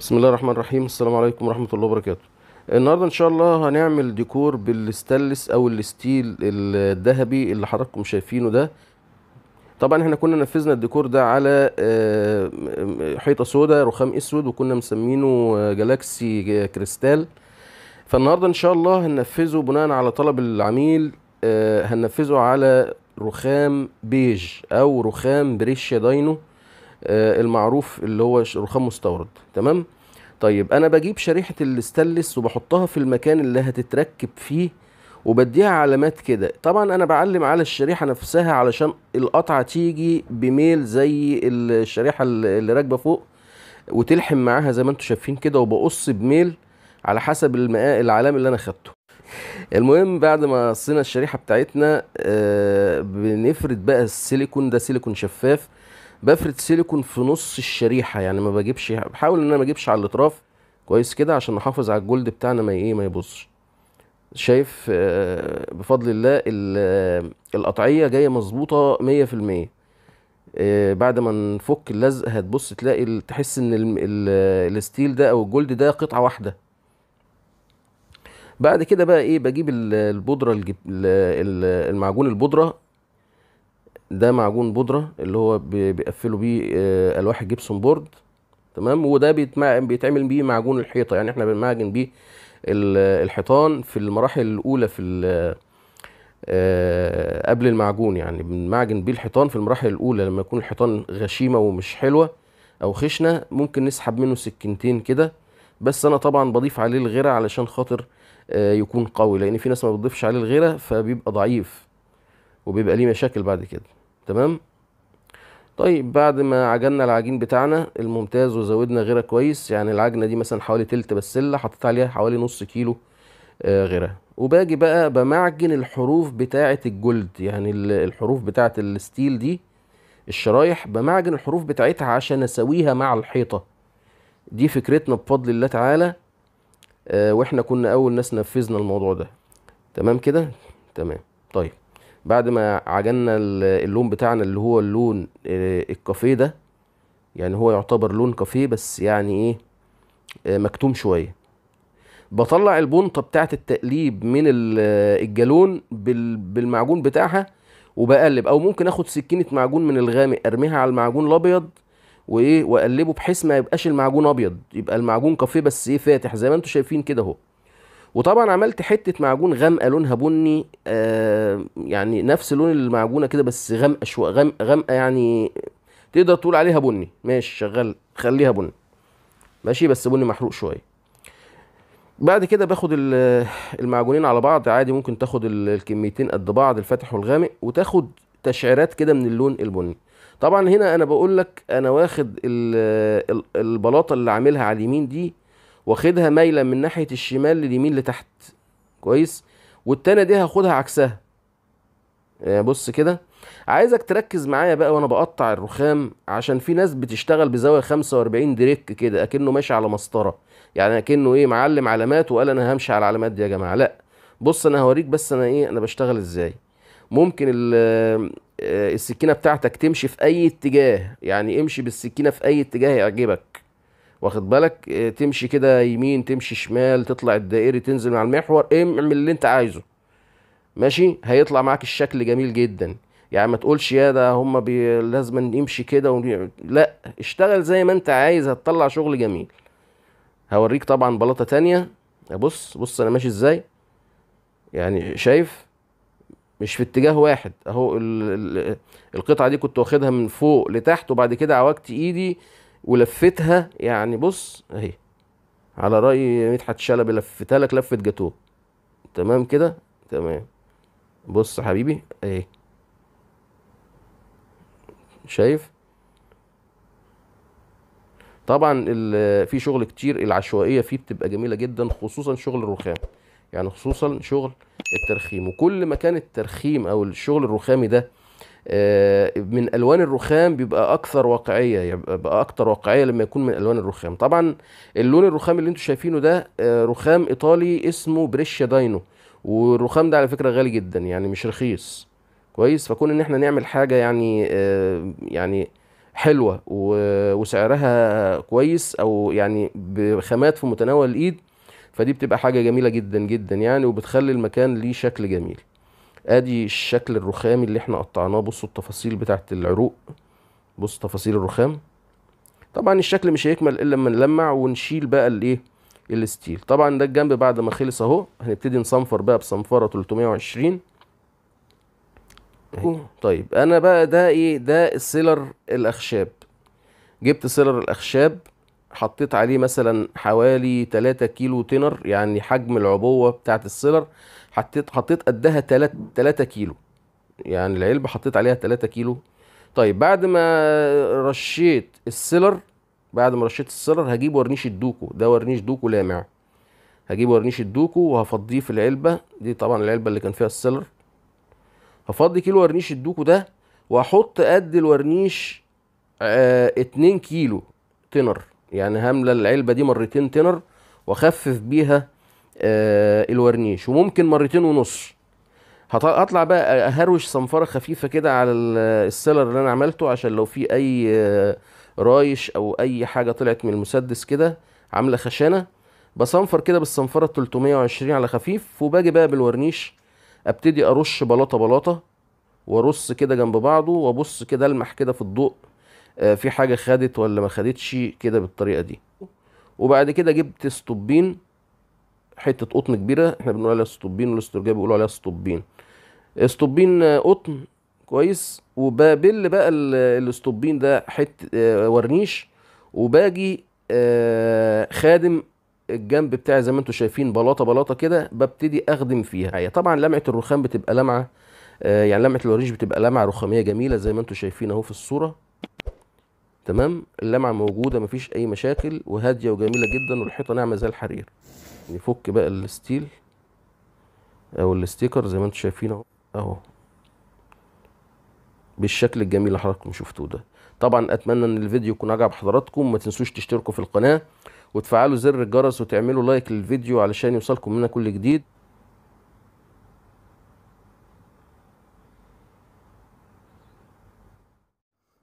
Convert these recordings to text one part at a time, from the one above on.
بسم الله الرحمن الرحيم السلام عليكم ورحمه الله وبركاته النهارده ان شاء الله هنعمل ديكور بالستلس او الستيل الذهبي اللي حضراتكم شايفينه ده طبعا احنا كنا نفذنا الديكور ده على آه، حيطه سوداء رخام اسود وكنا مسمينه آه، جالاكسي آه، كريستال فالنهارده ان شاء الله هننفذه بناء على طلب العميل هننفذه على رخام بيج او رخام بريشيا داينو آه، المعروف اللي هو رخام مستورد تمام طيب انا بجيب شريحه الاستلس وبحطها في المكان اللي هتتركب فيه وبديها علامات كده طبعا انا بعلم على الشريحه نفسها علشان القطعه تيجي بميل زي الشريحه اللي راكبه فوق وتلحم معاها زي ما انتم شايفين كده وبقص بميل على حسب العلام اللي انا خدته المهم بعد ما قصينا الشريحه بتاعتنا آه، بنفرد بقى السيليكون ده سيليكون شفاف بفرد سيليكون في نص الشريحه يعني ما بجيبش بحاول ان انا ما اجيبش على الاطراف كويس كده عشان نحافظ على الجلد بتاعنا ما ايه ما يبصش شايف آه، بفضل الله القطعيه جايه مظبوطه 100% آه، بعد ما نفك اللزق هتبص تلاقي تحس ان الستيل ده او الجلد ده قطعه واحده بعد كده بقى ايه بجيب البودره المعجون البودره ده معجون بودره اللي هو بيقفلوا بيه آه، الواح الجبسون بورد تمام وده بيتعمل بيه معجون الحيطه يعني احنا بنمعجن بيه الحيطان في المراحل الاولى في آه، قبل المعجون يعني بنمعجن بيه الحيطان في المراحل الاولى لما يكون الحيطان غشيمه ومش حلوه او خشنه ممكن نسحب منه سكينتين كده بس انا طبعا بضيف عليه الغيره علشان خاطر آه، يكون قوي لان في ناس ما بتضيفش عليه الغيره فبيبقى ضعيف وبيبقى ليه مشاكل بعد كده تمام طيب بعد ما عجلنا العجين بتاعنا الممتاز وزودنا غيره كويس يعني العجنه دي مثلا حوالي تلت بسله حطيت عليها حوالي نص كيلو آه، غيره وباجي بقى بمعجن الحروف بتاعه الجلد يعني الحروف بتاعه الستيل دي الشرايح بمعجن الحروف بتاعتها عشان اسويها مع الحيطه دي فكرتنا بفضل الله تعالى آه، واحنا كنا اول ناس نفذنا الموضوع ده تمام كده تمام طيب بعد ما عجنا اللون بتاعنا اللي هو اللون آه، الكافيه ده يعني هو يعتبر لون كافيه بس يعني ايه آه، مكتوم شويه بطلع البنطه بتاعه التقليب من آه، الجالون بالمعجون بتاعها وبقلب او ممكن اخد سكينه معجون من الغامق ارميها على المعجون الابيض وايه واقلبه بحيث ما يبقاش المعجون ابيض يبقى المعجون كافيه بس ايه فاتح زي ما انتم شايفين كده اهو وطبعا عملت حته معجون غامقه لونها بني آه يعني نفس لون المعجونه كده بس غامقه شويه غامقه غامقه يعني تقدر تقول عليها بني ماشي شغال خليها بني ماشي بس بني محروق شويه بعد كده باخد المعجونين على بعض عادي ممكن تاخد الكميتين قد بعض الفاتح والغامق وتاخد تشعيرات كده من اللون البني طبعا هنا انا بقول لك انا واخد البلاطه اللي عاملها على اليمين دي واخدها مايله من ناحيه الشمال لليمين لتحت كويس والتانيه دي هاخدها عكسها آه، بص كده عايزك تركز معايا بقى وانا بقطع الرخام عشان في ناس بتشتغل بزاويه 45 دريك كده اكنه ماشي على مسطره يعني اكنه ايه معلم علامات وقال انا همشي على العلامات دي يا جماعه لا بص انا هوريك بس انا ايه انا بشتغل ازاي ممكن آه، السكينه بتاعتك تمشي في اي اتجاه يعني امشي بالسكينه في اي اتجاه يعجبك واخد بالك آه، تمشي كده يمين تمشي شمال تطلع الدائري تنزل على المحور اعمل اللي انت عايزه ماشي هيطلع معاك الشكل جميل جدا يعني ما تقولش يا ده هم بي... لازم نمشي كده ون... لا اشتغل زي ما انت عايز هتطلع شغل جميل هوريك طبعا بلاطه تانية بص بص انا ماشي ازاي يعني شايف مش في اتجاه واحد اهو ال... ال... القطعه دي كنت واخدها من فوق لتحت وبعد كده عوجت ايدي ولفتها يعني بص اهي على راي مدحت شلبي لفتها لك لفه جاتوه تمام كده تمام بص حبيبي اهي شايف طبعا في شغل كتير العشوائيه فيه بتبقى جميله جدا خصوصا شغل الرخام يعني خصوصا شغل الترخيم وكل ما كان الترخيم او الشغل الرخامي ده آه، من الوان الرخام بيبقى اكثر واقعيه يبقى يعني اكثر واقعيه لما يكون من الوان الرخام طبعا اللون الرخام اللي انتم شايفينه ده آه، رخام ايطالي اسمه بريشيا داينو والرخام ده على فكره غالي جدا يعني مش رخيص كويس فكون ان احنا نعمل حاجه يعني آه، يعني حلوه وسعرها كويس او يعني بخامات في متناول الايد فدي بتبقى حاجه جميله جدا جدا يعني وبتخلي المكان ليه شكل جميل ادي الشكل الرخامي اللي احنا قطعناه بصوا التفاصيل بتاعه العروق بصوا تفاصيل الرخام طبعا الشكل مش هيكمل الا لما نلمع ونشيل بقى الايه الستيل طبعا ده الجنب بعد ما خلص اهو هنبتدي نصنفر بقى بصنفره 320 طيب انا بقى ده ايه ده سيلر الاخشاب جبت سيلر الاخشاب حطيت عليه مثلا حوالي 3 كيلو تنر يعني حجم العبوه بتاعه السيلر حطيت حطيت قدها 3 3 كيلو يعني العلبه حطيت عليها 3 كيلو طيب بعد ما رشيت السيلر بعد ما رشيت السيلر هجيب ورنيش الدوكو ده ورنيش دوكو لامع هجيب ورنيش الدوكو وهفضيه في العلبه دي طبعا العلبه اللي كان فيها السيلر هفضي كيلو ورنيش الدوكو ده واحط قد الورنيش 2 آه كيلو تنر يعني هملى العلبه دي مرتين تنر واخفف بيها آه، الورنيش وممكن مرتين ونص هطلع بقى هروش صنفره خفيفه كده على السيلر اللي انا عملته عشان لو في اي آه، رايش او اي حاجه طلعت من المسدس كده عامله خشانه بصنفر كده بالصنفره 320 على خفيف وباجي بقى بالورنيش ابتدي ارش بلاطه بلاطه وارص كده جنب بعضه وابص كده المح كده في الضوء آه، في حاجه خدت ولا ما خدتش كده بالطريقه دي وبعد كده جبت ستوبين حته قطن كبيره احنا بنقول عليها اسطوبين والاسترجاب بيقولوا عليها اسطوبين اسطوبين آه، آه، قطن كويس وبابل بقى الاسطوبين ده حته آه، ورنيش وباجي خادم الجنب بتاعي زي ما انتم شايفين بلاطه بلاطه كده ببتدي اخدم فيها طبعا لمعه الرخام بتبقى لمعه يعني لمعه الورنيش بتبقى لمعه رخاميه جميله زي ما انتم شايفين اهو في الصوره تمام اللمعه موجوده مفيش اي مشاكل وهاديه وجميله جدا والحيطه ناعمه زي الحرير نفك بقى الستيل او الستيكر زي ما انتم شايفين اهو اهو بالشكل الجميل اللي حضراتكم شفتوه ده طبعا اتمنى ان الفيديو يكون عجب حضراتكم ما تنسوش تشتركوا في القناه وتفعلوا زر الجرس وتعملوا لايك للفيديو علشان يوصلكم منا كل جديد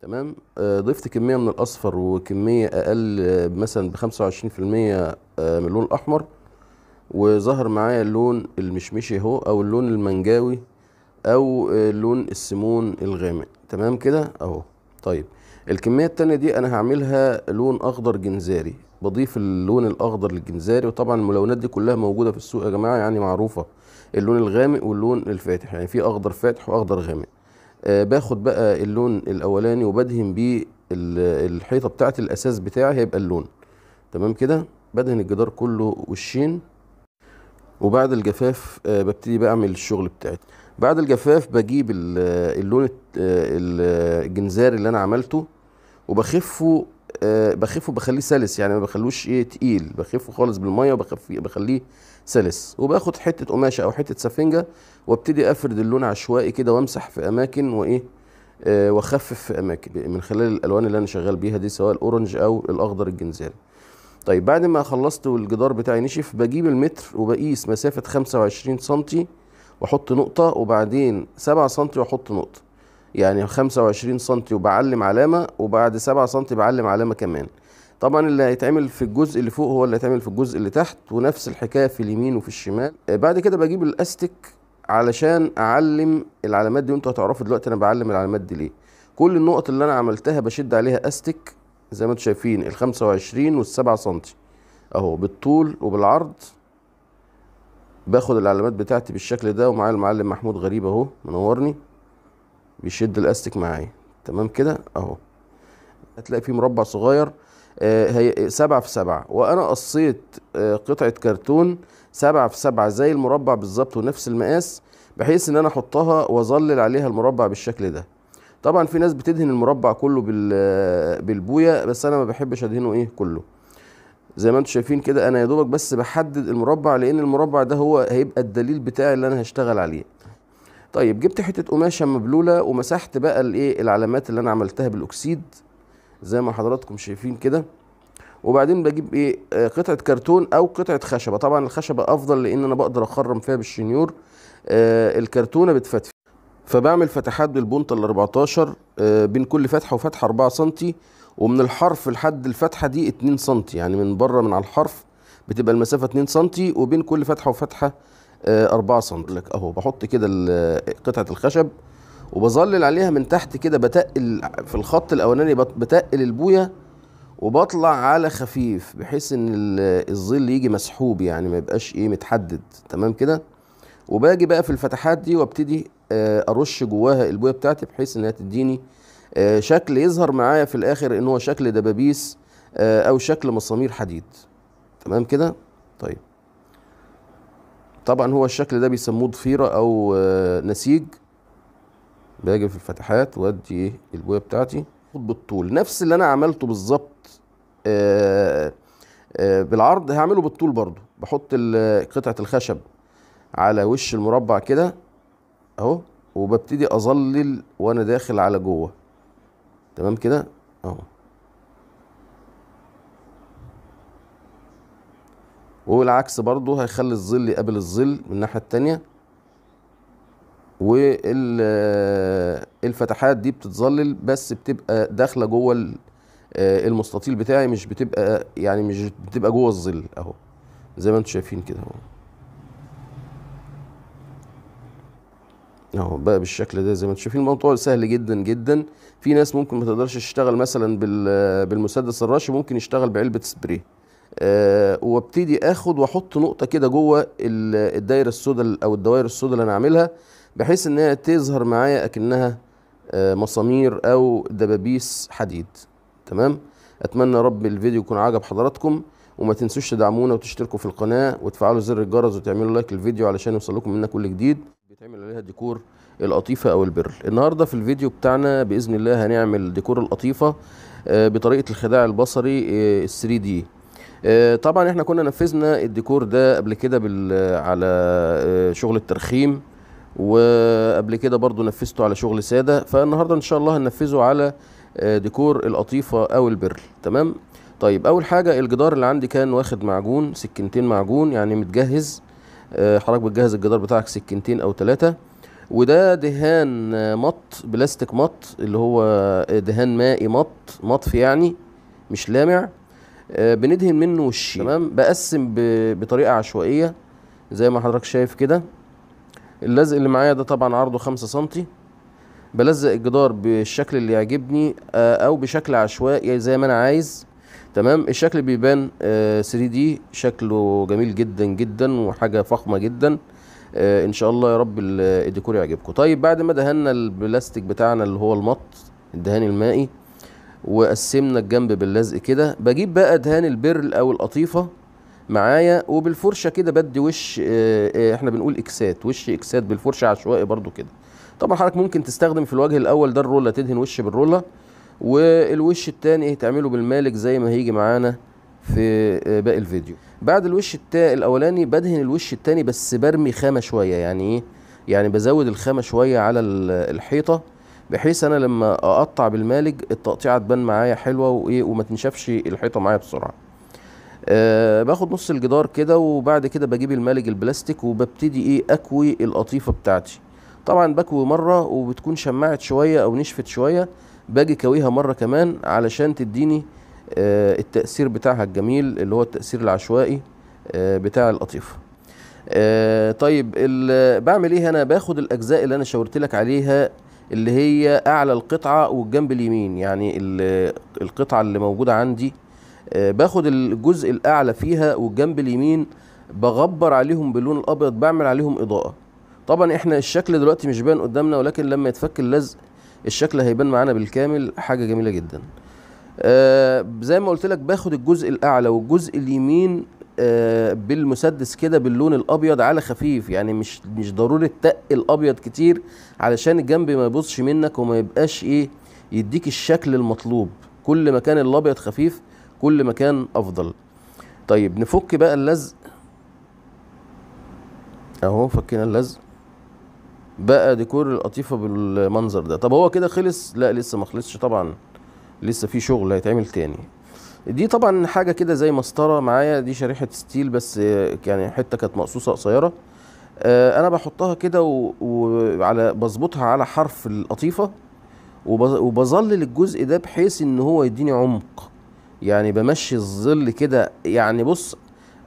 تمام آه، ضفت كميه من الاصفر وكميه اقل آه، مثلا ب 25% من اللون الاحمر وظهر معايا اللون المشمشي اهو او اللون المنجاوي او لون السمون الغامق تمام كده اهو طيب الكميه التانية دي انا هعملها لون اخضر جنزاري بضيف اللون الاخضر للجنزاري وطبعا الملونات دي كلها موجوده في السوق يا جماعه يعني معروفه اللون الغامق واللون الفاتح يعني في اخضر فاتح واخضر غامق آه باخد بقى اللون الاولاني وبدهن بيه الحيطه بتاعت الاساس بتاعي هيبقى اللون تمام كده بدهن الجدار كله والشين وبعد الجفاف آه، ببتدي بقى اعمل الشغل بتاعتي بعد الجفاف بجيب آه، اللون آه، الجنزاري اللي انا عملته وبخفه بخفه بخليه سلس يعني ما بخلوش ايه تقيل بخفه خالص بالميه وبخليه بخليه سلس وباخد حته قماشه او حته سفنجه وابتدي افرد اللون عشوائي كده وامسح في اماكن وايه واخفف في اماكن من خلال الالوان اللي انا شغال بيها دي سواء الاورنج او الاخضر الجنزاري طيب بعد ما خلصت والجدار بتاعي نشف بجيب المتر وبقيس مسافة 25 سنتي واحط نقطة وبعدين 7 سنتي واحط نقطة يعني 25 سنتي وبعلم علامة وبعد 7 سنتي بعلم علامة كمان طبعا اللي هيتعمل في الجزء اللي فوق هو اللي هيتعمل في الجزء اللي تحت ونفس الحكاية في اليمين وفي الشمال بعد كده بجيب الاستك علشان اعلم العلامات دي وانتوا هتعرفوا دلوقتي انا بعلم العلامات دي ليه كل النقط اللي انا عملتها بشد عليها استك زي ما انتم شايفين ال 25 وال 7 سم اهو بالطول وبالعرض باخد العلامات بتاعتي بالشكل ده ومعايا المعلم محمود غريب اهو منورني بيشد الاستك معايا تمام كده اهو هتلاقي فيه مربع صغير آه هي سبعة في سبعة وأنا قصيت آه قطعة كرتون سبعة في سبعة زي المربع بالظبط ونفس المقاس بحيث إن أنا أحطها وأظلل عليها المربع بالشكل ده طبعا في ناس بتدهن المربع كله بالبويه بس انا ما بحبش ادهنه ايه كله زي ما انتم شايفين كده انا يا دوبك بس بحدد المربع لان المربع ده هو هيبقى الدليل بتاعي اللي انا هشتغل عليه طيب جبت حته قماشه مبلوله ومسحت بقى الايه العلامات اللي انا عملتها بالاكسيد زي ما حضراتكم شايفين كده وبعدين بجيب ايه آه، قطعه كرتون او قطعه خشبه طبعا الخشبه افضل لان انا بقدر اخرم فيها بالشنيور آه، الكرتونه بتفتفت فبعمل فتحات بالبونطة ال 14 آه، بين كل فتحة وفتحة 4 سم ومن الحرف لحد الفتحة دي 2 سم يعني من بره من على الحرف بتبقى المسافة 2 سم وبين كل فتحة وفتحة 4 آه، سم لك اهو بحط كده قطعة الخشب وبظلل عليها من تحت كده بتقل في الخط الاولاني بتقل البويه وبطلع على خفيف بحيث ان الظل يجي مسحوب يعني ما يبقاش ايه متحدد تمام كده وباجي بقى في الفتحات دي وابتدي آه، ارش جواها البويه بتاعتي بحيث انها تديني آه، شكل يظهر معايا في الاخر ان هو شكل دبابيس آه، او شكل مسامير حديد تمام كده طيب طبعا هو الشكل ده بيسموه ضفيره او نسيج باجي في الفتحات وادي ايه البويه بتاعتي بالطول نفس اللي انا عملته بالظبط بالعرض هعمله بالطول برضو بحط قطعه الخشب على وش المربع كده اهو وببتدي اظلل وانا داخل على جوه تمام كده اهو والعكس برضو هيخلي الظل يقابل الظل من الناحية التانية والفتحات دي بتتظلل بس بتبقى داخلة جوه آه، المستطيل بتاعي مش بتبقى يعني مش بتبقى جوه الظل اهو زي ما انتم شايفين كده اهو اهو بقى بالشكل ده زي ما انتم شايفين الموضوع سهل جدا جدا في ناس ممكن ما تقدرش تشتغل مثلا بالمسدس الرشي ممكن يشتغل بعلبه سبري أه وابتدي اخد واحط نقطه كده جوه الدايره السوداء او الدوائر السوداء اللي انا عاملها بحيث ان هي تظهر معايا اكنها آه، مسامير او دبابيس حديد تمام اتمنى يا رب الفيديو يكون عجب حضراتكم وما تنسوش تدعمونا وتشتركوا في القناه وتفعلوا زر الجرس وتعملوا لايك للفيديو علشان يوصلكم منا كل جديد بيتعمل عليها ديكور القطيفه او البرل النهارده في الفيديو بتاعنا باذن الله هنعمل ديكور القطيفه آه، بطريقه الخداع البصري آه، ال 3 دي آه، طبعا احنا كنا نفذنا الديكور ده قبل كده على شغل الترخيم وقبل كده برضو نفذته على شغل ساده فالنهارده ان شاء الله هننفذه على ديكور القطيفه او البرل تمام طيب اول حاجه الجدار اللي عندي كان واخد معجون سكنتين معجون يعني متجهز آه، حضرتك بتجهز الجدار بتاعك سكنتين او ثلاثه وده دهان آه، مط بلاستيك مط اللي هو آه، دهان مائي مط مطفي يعني مش لامع بندهن منه وشي تمام بقسم بطريقه عشوائيه زي ما حضرتك شايف كده اللزق اللي معايا ده طبعا عرضه 5 سم بلزق الجدار بالشكل اللي يعجبني او بشكل عشوائي زي ما انا عايز تمام الشكل بيبان 3 آه، دي شكله جميل جدا جدا وحاجه فخمه جدا آه، ان شاء الله يا رب الديكور يعجبكم طيب بعد ما دهنا البلاستيك بتاعنا اللي هو المط الدهان المائي وقسمنا الجنب باللزق كده بجيب بقى دهان البرل او القطيفه معايا وبالفرشه كده بدي وش آه، احنا بنقول اكسات وش اكسات بالفرشه عشوائي برضو كده طبعا حضرتك ممكن تستخدم في الوجه الاول ده الروله تدهن وش بالروله والوش التاني هتعمله بالمالك زي ما هيجي معانا في آه، باقي الفيديو بعد الوش التا الاولاني بدهن الوش التاني بس برمي خامه شويه يعني ايه يعني بزود الخامه شويه على الحيطه بحيث انا لما اقطع بالمالج التقطيعه تبان معايا حلوه وايه وما تنشفش الحيطه معايا بسرعه أه باخد نص الجدار كده وبعد كده بجيب المالج البلاستيك وببتدي ايه اكوي القطيفه بتاعتي طبعا بكوي مره وبتكون شمعت شويه او نشفت شويه باجي كويها مره كمان علشان تديني آه، التأثير بتاعها الجميل اللي هو التأثير العشوائي آه، بتاع القطيفة آه، طيب بعمل ايه انا باخد الاجزاء اللي انا شاورت لك عليها اللي هي اعلى القطعة والجنب اليمين يعني القطعة اللي موجودة عندي باخد الجزء الاعلى فيها والجنب اليمين بغبر عليهم باللون الابيض بعمل عليهم اضاءة طبعا احنا الشكل دلوقتي مش باين قدامنا ولكن لما يتفك اللزق الشكل هيبان معانا بالكامل حاجه جميله جدا آه زي ما قلت لك باخد الجزء الاعلى والجزء اليمين آه بالمسدس كده باللون الابيض على خفيف يعني مش مش ضروري تق الابيض كتير علشان الجنب ما يبصش منك وما يبقاش ايه يديك الشكل المطلوب كل ما كان الابيض خفيف كل ما كان افضل طيب نفك بقى اللزق اهو فكينا اللزق بقى ديكور القطيفه بالمنظر ده طب هو كده خلص لا لسه ما خلصش طبعا لسه في شغل هيتعمل تاني دي طبعا حاجه كده زي مسطره معايا دي شريحه ستيل بس يعني حته كانت مقصوصه قصيره آه، انا بحطها كده وعلى بظبطها على حرف القطيفه وبظلل الجزء ده بحيث ان هو يديني عمق يعني بمشي الظل كده يعني بص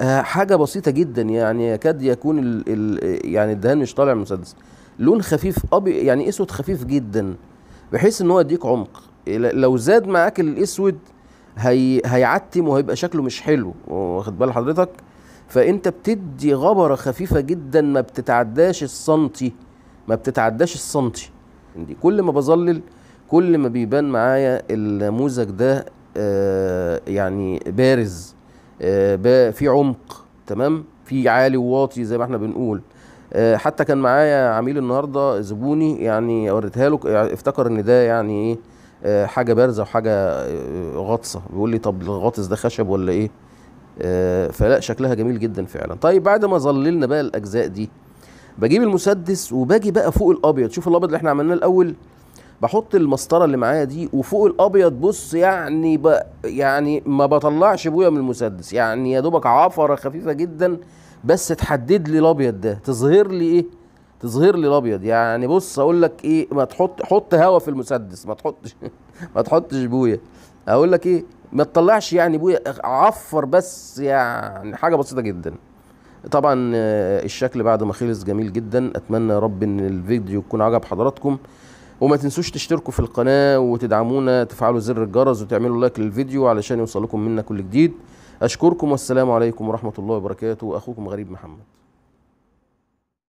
آه، حاجه بسيطه جدا يعني يكاد يكون الـ الـ يعني الدهان مش طالع مسدس لون خفيف ابيض يعني اسود خفيف جدا بحيث ان هو يديك عمق لو زاد معاك الاسود هي هيعتم وهيبقى شكله مش حلو واخد بال حضرتك فانت بتدي غبره خفيفه جدا ما بتتعداش السنتي ما بتتعداش السنتي دي كل ما بظلل كل ما بيبان معايا النموذج ده آه يعني بارز آه في عمق تمام في عالي وواطي زي ما احنا بنقول آه، حتى كان معايا عميل النهارده زبوني يعني وريتها له يعني افتكر ان ده يعني ايه آه، حاجه بارزه وحاجه آه، غطسه بيقول لي طب الغطس ده خشب ولا ايه فلا شكلها جميل جدا فعلا طيب بعد ما ظللنا بقى الاجزاء دي بجيب المسدس وباجي بقى فوق الابيض شوف الابيض اللي احنا عملناه الاول بحط المسطره اللي معايا دي وفوق الابيض بص يعني بقى يعني ما بطلعش بويا من المسدس يعني يا دوبك عفره خفيفه جدا بس تحدد لي الابيض ده تظهر لي ايه تظهر لي الابيض يعني بص اقول لك ايه ما تحط حط هوا في المسدس ما تحطش ما تحطش بويا اقول لك ايه ما تطلعش يعني بويا عفر بس يعني حاجه بسيطه جدا طبعا آه، الشكل بعد ما خلص جميل جدا اتمنى يا رب ان الفيديو يكون عجب حضراتكم وما تنسوش تشتركوا في القناه وتدعمونا تفعلوا زر الجرس وتعملوا لايك للفيديو علشان يوصلكم منا كل جديد أشكركم والسلام عليكم ورحمة الله وبركاته أخوكم غريب محمد